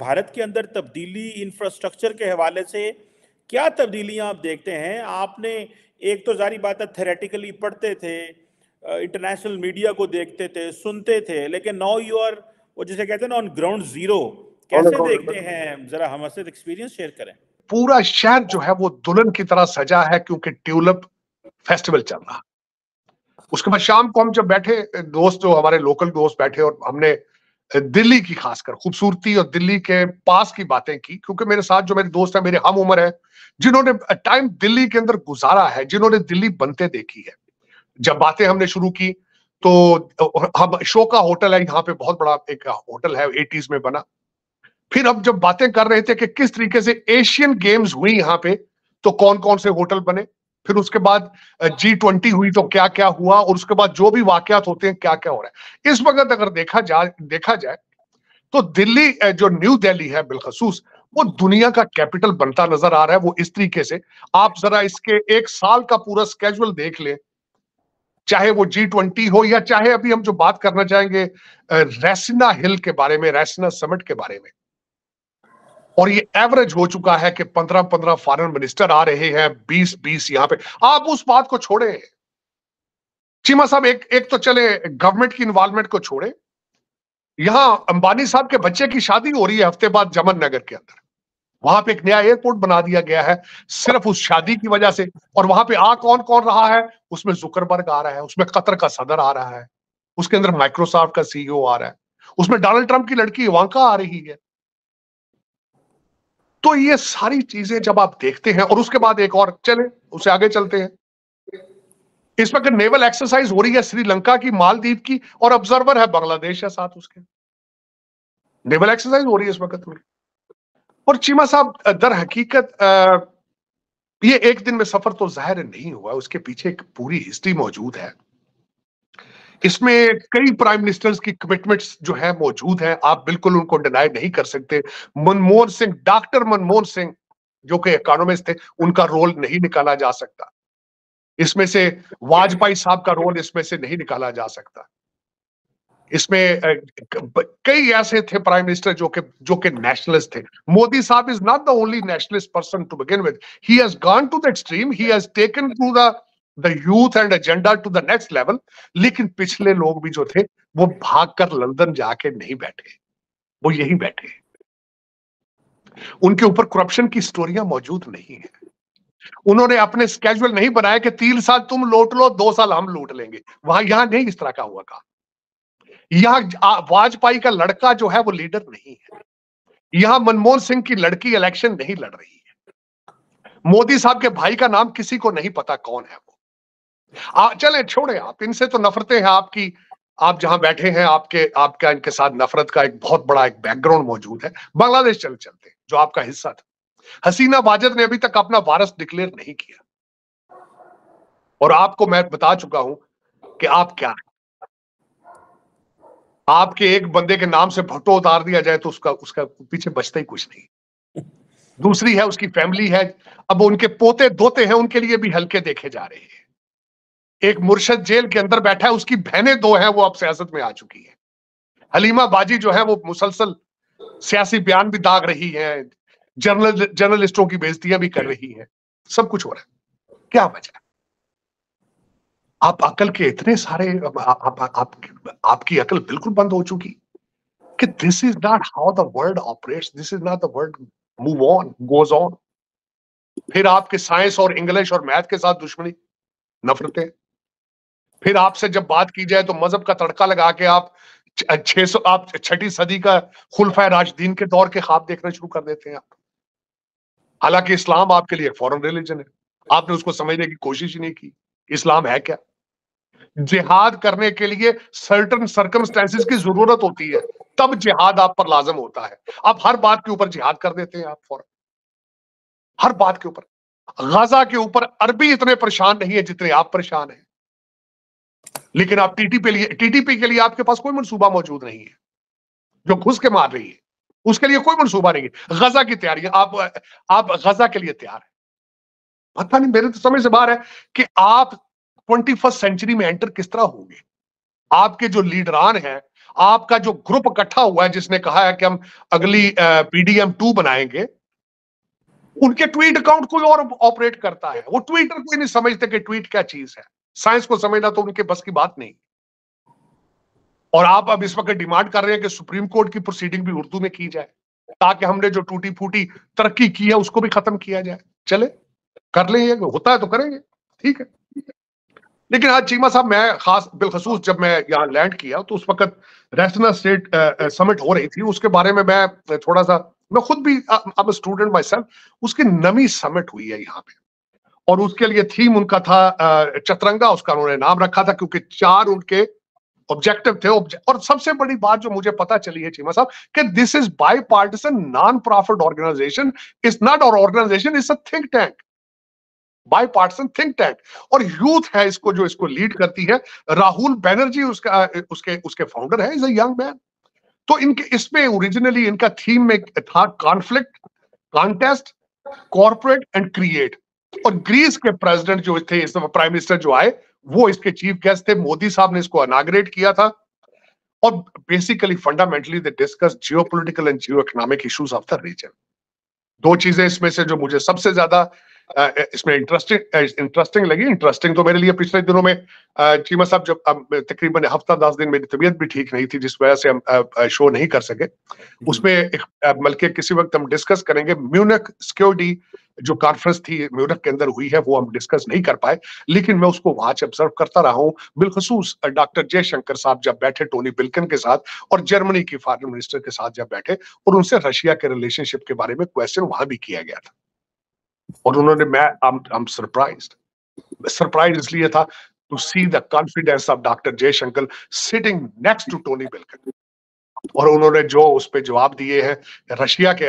भारत के अंदर तब्दीली इंफ्रास्ट्रक्चर के हवाले से क्या तब्दीलियां आप देखते हैं आपने एक तो जारी बात है थेरेटिकली पढ़ते थे इंटरनेशनल मीडिया को देखते थे सुनते थे लेकिन नाउ यू आर वो जिसे कहते हैं ना ऑन ग्राउंड जीरो कैसे देखते हैं जरा हम एक्सपीरियंस शेयर करें पूरा शहर जो है वो दुल्हन की तरह सजा है क्योंकि ट्यूलिप फेस्टिवल चल रहा उसके बाद शाम को हम जब बैठे दोस्त जो हमारे लोकल दोस्त बैठे और हमने दिल्ली की खासकर खूबसूरती और दिल्ली के पास की बातें की क्योंकि मेरे साथ जो मेरे दोस्त हैं मेरे हम उम्र है जिन्होंने टाइम दिल्ली के अंदर गुजारा है जिन्होंने दिल्ली बनते देखी है जब बातें हमने शुरू की तो हम शोका होटल है यहाँ पे बहुत बड़ा एक होटल है एटीज में बना फिर हम जब बातें कर रहे थे कि किस तरीके से एशियन गेम्स हुई यहाँ पे तो कौन कौन से होटल बने फिर उसके बाद जी ट्वेंटी हुई तो क्या क्या हुआ और उसके बाद जो भी वाकयात होते हैं क्या क्या हो रहा है इस वक्त अगर देखा जाए देखा जाए तो दिल्ली जो न्यू दिल्ली है बिलखसूस वो दुनिया का कैपिटल बनता नजर आ रहा है वो इस तरीके से आप जरा इसके एक साल का पूरा स्केजुअल देख लें चाहे वो जी ट्वेंटी हो या चाहे अभी हम जो बात करना चाहेंगे रैसिना हिल के बारे में रैसिना समिट के बारे में और ये एवरेज हो चुका है कि पंद्रह पंद्रह फॉरेन मिनिस्टर आ रहे हैं बीस बीस यहां पे आप उस बात को छोड़े चीमा साहब एक एक तो चले गवर्नमेंट की इन्वॉल्वमेंट को छोड़े यहां अंबानी साहब के बच्चे की शादी हो रही है हफ्ते बाद जमन नगर के अंदर वहां पे एक नया एयरपोर्ट बना दिया गया है सिर्फ उस शादी की वजह से और वहां पे आ कौन कौन रहा है उसमें जुकरबर्ग आ रहा है उसमें कतर का सदर आ रहा है उसके अंदर माइक्रोसॉफ्ट का सीईओ e आ रहा है उसमें डोनाल्ड ट्रंप की लड़की वांका आ रही है तो ये सारी चीजें जब आप देखते हैं और उसके बाद एक और चले उसे आगे चलते हैं इस वक्त नेवल एक्सरसाइज हो रही है श्रीलंका की मालदीव की और ऑब्जर्वर है बांग्लादेश है साथ उसके नेवल एक्सरसाइज हो रही है इस वक्त में और चीमा साहब दर हकीकत ये एक दिन में सफर तो जाहिर नहीं हुआ उसके पीछे एक पूरी हिस्ट्री मौजूद है इसमें कई प्राइम मिनिस्टर्स की कमिटमेंट्स जो है मौजूद हैं आप बिल्कुल उनको डिनाई नहीं कर सकते मनमोहन सिंह डॉक्टर मनमोहन सिंह जो कि इकोनॉमिस्ट थे उनका रोल नहीं निकाला जा सकता इसमें से वाजपेयी साहब का रोल इसमें से नहीं निकाला जा सकता इसमें कई ऐसे थे प्राइम मिनिस्टर जो के जो के नेशनलिस्ट थे मोदी साहब is not the only nationalist person to begin with he has gone to the extreme he has taken to the the youth and agenda to the next level लेकिन पिछले लोग भी जो थे वो भागकर लंदन जाके नहीं बैठे वो यही बैठे उनके ऊपर करप्शन की स्टोरियां मौजूद नहीं है उन्होंने अपने स्केजुअल नहीं बनाया कि तीन साल तुम लूट लो दो साल हम लूट लेंगे वहां यहां नहीं इस तरह का हुआ का यहां वाजपेयी का लड़का जो है वो लीडर नहीं है यहां मनमोहन सिंह की लड़की इलेक्शन नहीं लड़ रही है मोदी साहब के भाई का नाम किसी को नहीं पता कौन है वो आ, चले छोड़े आप इनसे तो नफरतें हैं आपकी आप जहां बैठे हैं आपके आपका इनके साथ नफरत का एक बहुत बड़ा एक बैकग्राउंड मौजूद है बांग्लादेश चले चलते जो आपका हिस्सा था हसीना वाजद ने अभी तक अपना वारस डिक्लेयर नहीं किया और आपको मैं बता चुका हूं कि आप क्या है आपके एक बंदे के नाम से भट्टो उतार दिया जाए तो उसका उसका पीछे बचता ही कुछ नहीं दूसरी है उसकी फैमिली है अब उनके पोते दोते हैं उनके लिए भी हल्के देखे जा रहे हैं एक मुर्शद जेल के अंदर बैठा है उसकी बहनें दो हैं वो अब सियासत में आ चुकी है हलीमा बाजी जो है वो मुसलसल सियासी बयान भी दाग रही है जर्नल जर्नलिस्टों की बेजतियां भी कर रही है सब कुछ हो रहा है क्या वजह आप अकल के इतने सारे आप, आप, आप, आपकी अकल बिल्कुल बंद हो चुकी कि this is not how the world operates this is not the world move on goes on फिर आपके साइंस और इंग्लिश और मैथ के साथ दुश्मनी नफरतें फिर आपसे जब बात की जाए तो मजहब का तड़का लगा के आप छह सौ आप छठी सदी का खुलफा राजदीन के दौर के खाब देखना शुरू कर देते हैं आप हालांकि इस्लाम आपके लिए फॉरन रिलीजन है आपने उसको समझने की कोशिश ही नहीं की इस्लाम है क्या जिहाद करने के लिए सर्टन सर्कमस्टेंसेस की जरूरत होती है तब जिहाद आप पर लाजम होता है आप हर बात के ऊपर जिहाद कर देते हैं आप फौरन हर बात के ऊपर गजा के ऊपर अरबी इतने परेशान नहीं है जितने आप परेशान हैं लेकिन आप टीटीपी लिए पी के लिए आपके पास कोई मनसूबा मौजूद नहीं है जो घुस के मार रही है उसके लिए कोई मनसूबा नहीं है गजा की तैयारी आप आप गजा के लिए तैयार है पता नहीं मेरे तो समझ से बाहर है कि आप ट्वेंटी फर्स्ट सेंचुरी में एंटर किस तरह होंगे आपके जो लीडरान हैं आपका जो ग्रुप इकट्ठा हुआ है जिसने कहा है कि हम अगली पीडीएम टू बनाएंगे उनके ट्वीट अकाउंट कोई और ऑपरेट करता है वो ट्विटर को ही नहीं समझते कि ट्वीट क्या चीज है साइंस को समझना तो उनके बस की बात नहीं और आप अब इस वक्त डिमांड कर रहे हैं कि सुप्रीम कोर्ट की प्रोसीडिंग भी उर्दू में की जाए ताकि हमने जो टूटी फूटी तरक्की की है उसको भी खत्म किया जाए चले कर लेंगे होता है तो करेंगे ठीक है लेकिन आज चीमा साहब मैं खास बिलखसूस जब मैं यहाँ लैंड किया तो उस वक्त नेशनल स्टेट समिट हो रही थी उसके बारे में मैं थोड़ा सा मैं खुद भी अब स्टूडेंट माई उसकी नमी समिट हुई है यहाँ पे और उसके लिए थीम उनका था चतरंगा उसका उन्होंने नाम रखा था क्योंकि चार उनके ऑब्जेक्टिव थे और सबसे बड़ी बात जो मुझे पता चली है चीमा साहब कि this is bipartisan non profit organisation is not और organisation is a think tank bipartisan think tank और यूथ है इसको जो इसको लीड करती है राहुल बैनर्जी उसका उसके उसके फाउंडर है इज अ यंग मैन तो इनके इसमें ओरिजिनली इनका थीम में था conflict contest corporate and create और ग्रीस के प्रेसिडेंट जो थे इस दफा प्राइम मिनिस्टर जो आए वो इसके चीफ गेस्ट थे मोदी साहब ने इसको अनाग्रेट किया था और basically fundamentally they discuss geopolitical and geo economic issues of the region दो चीजें इसमें से जो मुझे सबसे ज्यादा इसमें इंटरेस्टिंग इंटरेस्टिंग लगी इंटरेस्टिंग तो मेरे लिए पिछले दिनों में चीमा साहब जब तकरीबन हफ्ता दस दिन मेरी तबीयत भी ठीक नहीं थी जिस वजह से हम शो नहीं कर सके उसमें बल्कि किसी वक्त हम डिस्कस करेंगे म्यूनिक सिक्योरिटी जो कॉन्फ्रेंस थी म्यूनिक के अंदर हुई है वो हम डिस्कस नहीं कर पाए लेकिन मैं उसको वहां से ऑब्जर्व करता रहा हूँ बिलखसूस डॉक्टर जयशंकर साहब जब बैठे टोनी बिल्कन के साथ और जर्मनी की फॉरन मिनिस्टर के साथ जब बैठे और उनसे रशिया के रिलेशनशिप के बारे में क्वेश्चन वहां भी किया गया था और उन्होंने मैं आई सरप्राइज इसलिए था to see the confidence of doctor Jaishankar sitting next to Tony बिल्कुल और उन्होंने जो उस पर जवाब दिए हैं रशिया के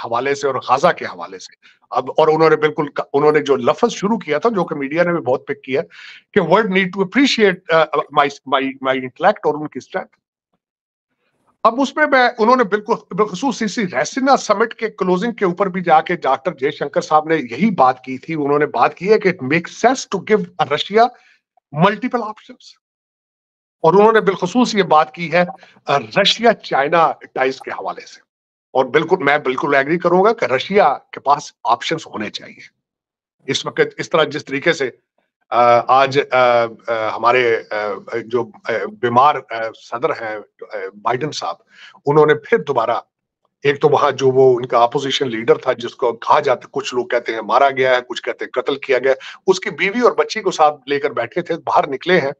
हवाले से और गाजा के हवाले से अब और उन्होंने बिल्कुल उन्होंने जो लफज शुरू किया था जो कि मीडिया ने भी बहुत पिक किया कि world need to appreciate my my my intellect और उनकी स्ट्रेंथ अब उसमें मैं उन्होंने बिल्कुल बिलखसूस इसी रेसिना समिट के क्लोजिंग के ऊपर भी जाके डॉक्टर जयशंकर साहब ने यही बात की थी उन्होंने बात की है कि it make sense to give Russia multiple option और उन्होंने बिलखसूस ये बात की है रशिया चाइना टाइज के हवाले से और बिल्कुल मैं बिल्कुल एग्री करूंगा कि रशिया के पास ऑप्शन होने चाहिए इस वक्त इस तरह जिस तरीके से आज हमारे जो बीमार सदर हैं बाइडन साहब उन्होंने फिर दोबारा एक तो वहां जो वो उनका अपोजिशन लीडर था जिसको कहा जाता कुछ लोग कहते हैं मारा गया है कुछ कहते हैं कत्ल किया गया उसकी बीवी और बच्ची को साथ लेकर बैठे थे बाहर निकले हैं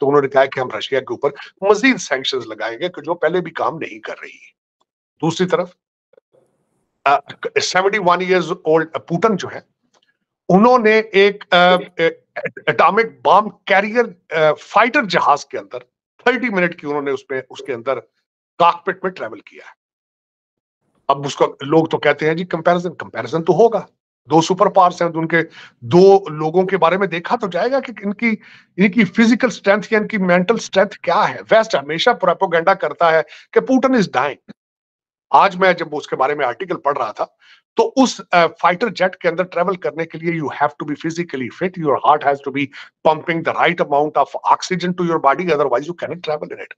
तो उन्होंने कहा कि हम रशिया के ऊपर मजीद सेंक्शन लगाएंगे कि जो पहले भी काम नहीं कर रही है दूसरी तरफ seventy one years old Putin जो है उन्होंने एक एटॉमिक बम कैरियर फाइटर जहाज के अंदर 30 मिनट की उन्होंने उसमें उसके अंदर कॉकपिट में ट्रेवल किया है अब उसको लोग तो कहते हैं जी कंपैरिजन कंपैरिजन तो होगा दो सुपर पावर्स हैं तो उनके दो लोगों के बारे में देखा तो जाएगा कि इनकी इनकी फिजिकल स्ट्रेंथ या इनकी मेंटल स्ट्रेंथ क्या है वेस्ट हमेशा प्रोपोगेंडा करता है कि पुटन इज डाइंग आज मैं जब उसके बारे में आर्टिकल पढ़ रहा था तो उस फाइटर जेट के अंदर ट्रेवल करने के लिए you have to be physically fit your heart has to be pumping the right amount of oxygen to your body otherwise you cannot travel in it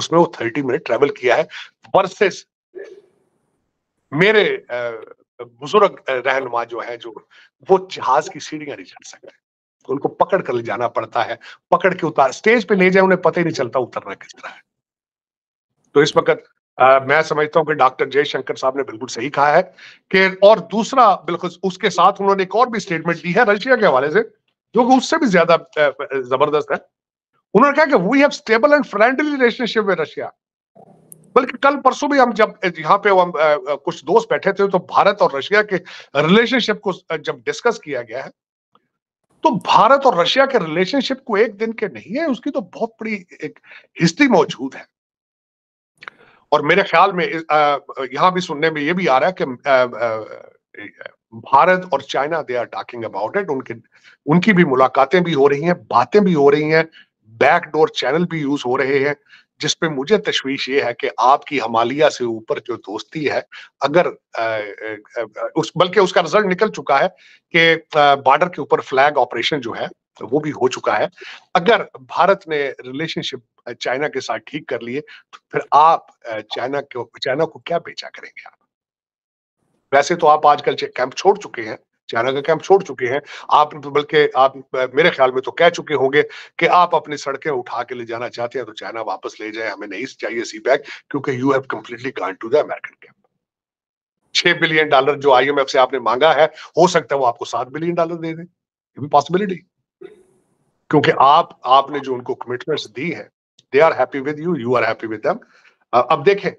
उसमें वो थर्टी मिनट ट्रेवल किया है versus मेरे बुजुर्ग रहनुमा जो है जो वो जहाज की सीढ़ियां नहीं चढ़ सकते उनको पकड़ कर ले जाना पड़ता है पकड़ के उतार स्टेज पे ले जाए उन्हें पता ही नहीं चलता उतरना किस तरह है तो इस वक्त मैं समझता हूं कि डॉक्टर जयशंकर साहब ने बिल्कुल सही कहा है कि और दूसरा बिल्कुल उसके साथ उन्होंने एक और भी स्टेटमेंट दी है रशिया के हवाले से जो कि उससे भी ज्यादा जबरदस्त है उन्होंने कहा कि we have stable and friendly relationship with Russia बल्कि कल परसों भी हम जब यहाँ पे हम कुछ दोस्त बैठे थे तो भारत और रशिया के रिलेशनशिप को जब डिस्कस किया गया है तो भारत और रशिया के रिलेशनशिप को एक दिन के नहीं है उसकी तो बहुत बड़ी एक हिस्ट्री मौजूद है और मेरे ख्याल में यहाँ भी सुनने में ये भी आ रहा है कि भारत और China they are talking about it उनके उनकी भी मुलाकातें भी हो रही हैं बातें भी हो रही हैं बैकडोर चैनल भी यूज हो रहे हैं जिस पे मुझे तश्वीश ये है कि आपकी हमालिया से ऊपर जो दोस्ती है अगर आ, आ, आ, उस बल्कि उसका रिजल्ट निकल चुका है कि बॉर्डर के ऊपर फ्लैग ऑपरेशन जो है वो भी हो चुका है अगर भारत ने रिलेशनशिप चाइना के साथ ठीक कर लिए तो फिर आप चाइना को चाइना को क्या बेचा करेंगे आप वैसे तो आप आजकल कैंप छोड़ चुके हैं चाइना का कैंप छोड़ चुके हैं आप बल्कि आप मेरे ख्याल में तो कह चुके होंगे कि आप अपनी सड़कें उठा के ले जाना चाहते हैं तो चाइना वापस ले जाए हमें नहीं चाहिए सी पैक क्योंकि you have completely gone to the American camp छह बिलियन डॉलर जो आई से आपने मांगा है हो सकता है वो आपको सात बिलियन डॉलर दे दें पॉसिबिलिटी क्योंकि आप आपने जो उनको कमिटमेंट्स दी है they are happy with you you are happy with them अब देखें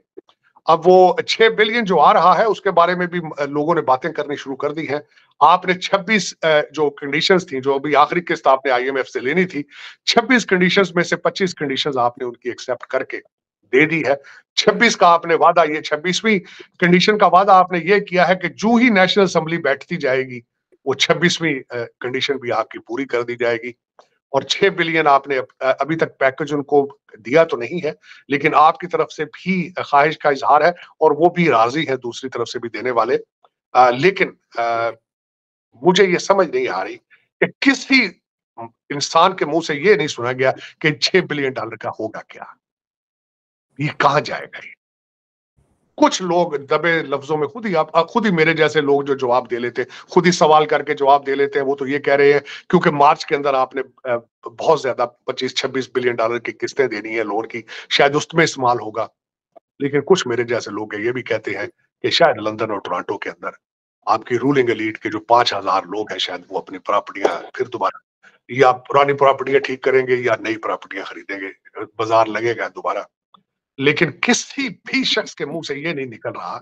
अब वो छह बिलियन जो आ रहा है उसके बारे में भी लोगों ने बातें करनी शुरू कर दी है आपने 26 जो कंडीशंस थी जो अभी आखिरी किस्त आपने आईएमएफ से लेनी थी 26 कंडीशंस में से 25 कंडीशंस आपने उनकी एक्सेप्ट करके दे दी है 26 का आपने वादा ये 26वीं कंडीशन का वादा आपने ये किया है कि जो ही नेशनल असेंबली बैठती जाएगी वो 26वीं कंडीशन भी आपकी पूरी कर दी जाएगी और छह बिलियन आपने अभी तक पैकेज उनको दिया तो नहीं है लेकिन आपकी तरफ से भी ख्वाहिश का इजहार है और वो भी राजी है दूसरी तरफ से भी देने वाले आ, लेकिन आ, मुझे ये समझ नहीं आ रही कि किसी इंसान के मुंह से ये नहीं सुना गया कि छह बिलियन डॉलर का होगा क्या ये कहा जाएगा ये कुछ लोग दबे लफ्जों में खुद ही आप खुद ही मेरे जैसे लोग जो जवाब दे लेते हैं खुद ही सवाल करके जवाब दे लेते हैं वो तो ये कह रहे हैं क्योंकि मार्च के अंदर आपने बहुत ज्यादा पच्चीस छब्बीस बिलियन डॉलर की किस्तें देनी है लोन की शायद उसमें इस्तेमाल होगा लेकिन कुछ मेरे जैसे लोग ये भी कहते हैं कि शायद लंदन और टोरंटो के अंदर आपकी रूलिंग एलीट के जो पांच हजार लोग हैं शायद वो अपनी प्रॉपर्टियां फिर दोबारा या पुरानी प्रॉपर्टियां ठीक करेंगे या नई प्रॉपर्टियां खरीदेंगे बाजार लगेगा दोबारा लेकिन किसी भी शख्स के मुंह से यह नहीं निकल रहा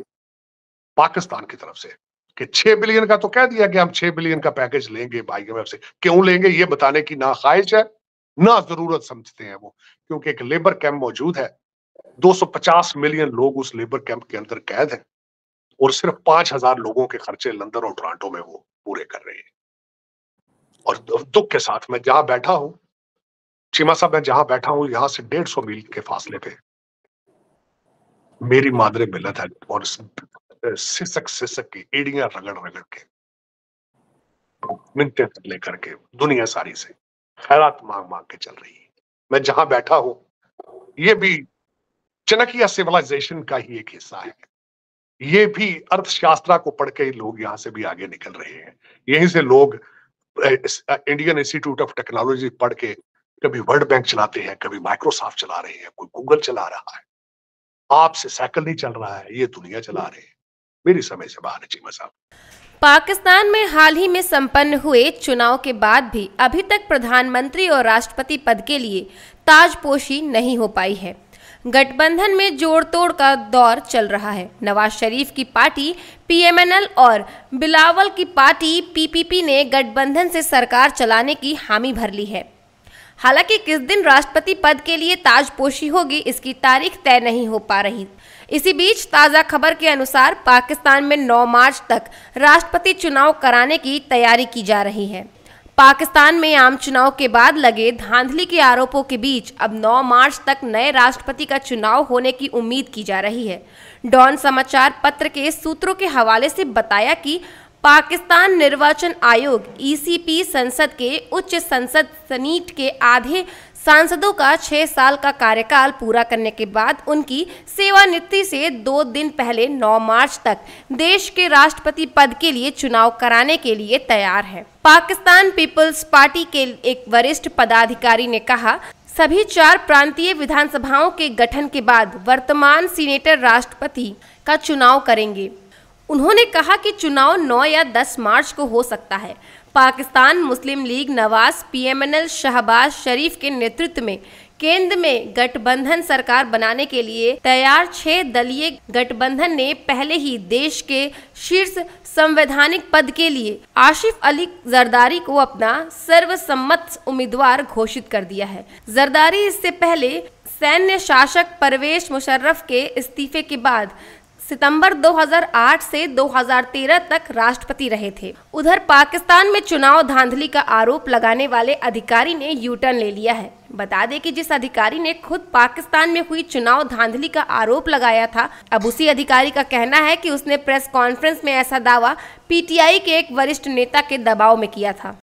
पाकिस्तान की तरफ से कि छह बिलियन का तो कह दिया कि हम छह बिलियन का पैकेज लेंगे आईएमएफ से क्यों लेंगे ये बताने की ना ख्वाहिश है ना जरूरत समझते हैं वो क्योंकि एक लेबर कैंप मौजूद है 250 मिलियन लोग उस लेबर कैंप के अंदर कैद हैं और सिर्फ पांच हजार लोगों के खर्चे लंदन और टोरंटो में वो पूरे कर रहे हैं और दुख के साथ मैं जहां बैठा हूं चीमा साहब मैं जहां बैठा हूं यहां से डेढ़ सौ मील के फासले पे मेरी मादरे बिलत है और सिसक सिसक के एड़ियां रगड़ रगड़ के मिनते लेकर के दुनिया सारी से खैरात मांग मांग के चल रही है मैं जहां बैठा हूं ये भी चनकिया सिविलाइजेशन का ही एक हिस्सा है ये भी अर्थशास्त्र को पढ़ के लोग यहाँ से भी आगे निकल रहे हैं यहीं से लोग इंडियन इंस्टीट्यूट ऑफ टेक्नोलॉजी पढ़ के कभी वर्ल्ड बैंक चलाते हैं कभी माइक्रोसॉफ्ट चला रहे हैं कोई गूगल चला रहा है आपसे साइकिल नहीं चल रहा है ये दुनिया चला रहे मेरी समय से बाहर है चीमा साहब पाकिस्तान में हाल ही में संपन्न हुए चुनाव के बाद भी अभी तक प्रधानमंत्री और राष्ट्रपति पद के लिए ताजपोशी नहीं हो पाई है गठबंधन में जोड़ तोड़ का दौर चल रहा है नवाज शरीफ की पार्टी पीएमएनएल और बिलावल की पार्टी पीपीपी ने गठबंधन से सरकार चलाने की हामी भर ली है हालांकि किस दिन राष्ट्रपति पद के लिए ताजपोशी होगी इसकी तारीख तय नहीं हो पा रही इसी बीच ताज़ा खबर के अनुसार पाकिस्तान में 9 मार्च तक राष्ट्रपति चुनाव कराने की तैयारी की जा रही है पाकिस्तान में आम चुनाव के बाद लगे धांधली के आरोपों के बीच अब 9 मार्च तक नए राष्ट्रपति का चुनाव होने की उम्मीद की जा रही है डॉन समाचार पत्र के सूत्रों के हवाले से बताया कि पाकिस्तान निर्वाचन आयोग ईसीपी e संसद के उच्च संसद सनीट के आधे सांसदों का छह साल का कार्यकाल पूरा करने के बाद उनकी सेवानिवृत्ति से दो दिन पहले 9 मार्च तक देश के राष्ट्रपति पद के लिए चुनाव कराने के लिए तैयार है पाकिस्तान पीपल्स पार्टी के एक वरिष्ठ पदाधिकारी ने कहा सभी चार प्रांतीय विधानसभाओं के गठन के बाद वर्तमान सीनेटर राष्ट्रपति का चुनाव करेंगे उन्होंने कहा कि चुनाव 9 या 10 मार्च को हो सकता है पाकिस्तान मुस्लिम लीग नवाज पीएमएनएल शहबाज शरीफ के नेतृत्व में केंद्र में गठबंधन सरकार बनाने के लिए तैयार छह दलीय गठबंधन ने पहले ही देश के शीर्ष संवैधानिक पद के लिए आशिफ अली जरदारी को अपना सर्वसम्मत उम्मीदवार घोषित कर दिया है जरदारी इससे पहले सैन्य शासक परवेश मुशर्रफ के इस्तीफे के बाद सितंबर 2008 से 2013 तक राष्ट्रपति रहे थे उधर पाकिस्तान में चुनाव धांधली का आरोप लगाने वाले अधिकारी ने यूटर्न ले लिया है बता दें कि जिस अधिकारी ने खुद पाकिस्तान में हुई चुनाव धांधली का आरोप लगाया था अब उसी अधिकारी का कहना है कि उसने प्रेस कॉन्फ्रेंस में ऐसा दावा पीटीआई के एक वरिष्ठ नेता के दबाव में किया था